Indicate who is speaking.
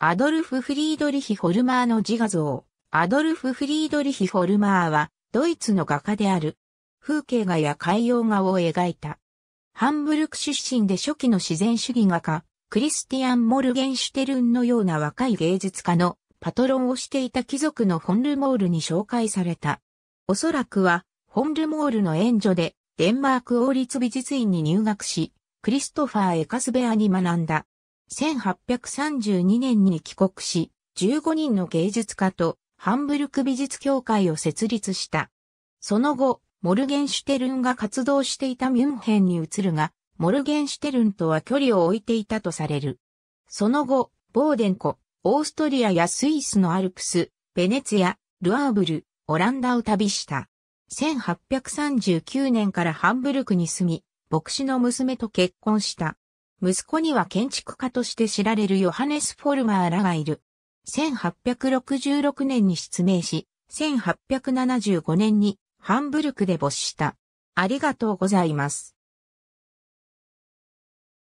Speaker 1: ア
Speaker 2: ドルフ・フリードリヒ・ホルマーの自画像。アドルフ・フリードリヒ・ホルマーは、ドイツの画家である。風景画や海洋画を描いた。ハンブルク出身で初期の自然主義画家、クリスティアン・モルゲンシュテルンのような若い芸術家のパトロンをしていた貴族のホンルモールに紹介された。おそらくは、ホンルモールの援助で、デンマーク王立美術院に入学し、クリストファー・エカスベアに学んだ。1832年に帰国し、15人の芸術家とハンブルク美術協会を設立した。その後、モルゲンシュテルンが活動していたミュンヘンに移るが、モルゲンシュテルンとは距離を置いていたとされる。その後、ボーデン湖、オーストリアやスイスのアルプス、ベネツィア、ルアーブル、オランダを旅した。1839年からハンブルクに住み、牧師の娘と結婚した。息子には建築家として知られるヨハネス・フォルマーらがいる。1866年に失明し、1875年にハンブルクで没した。ありがとうございます。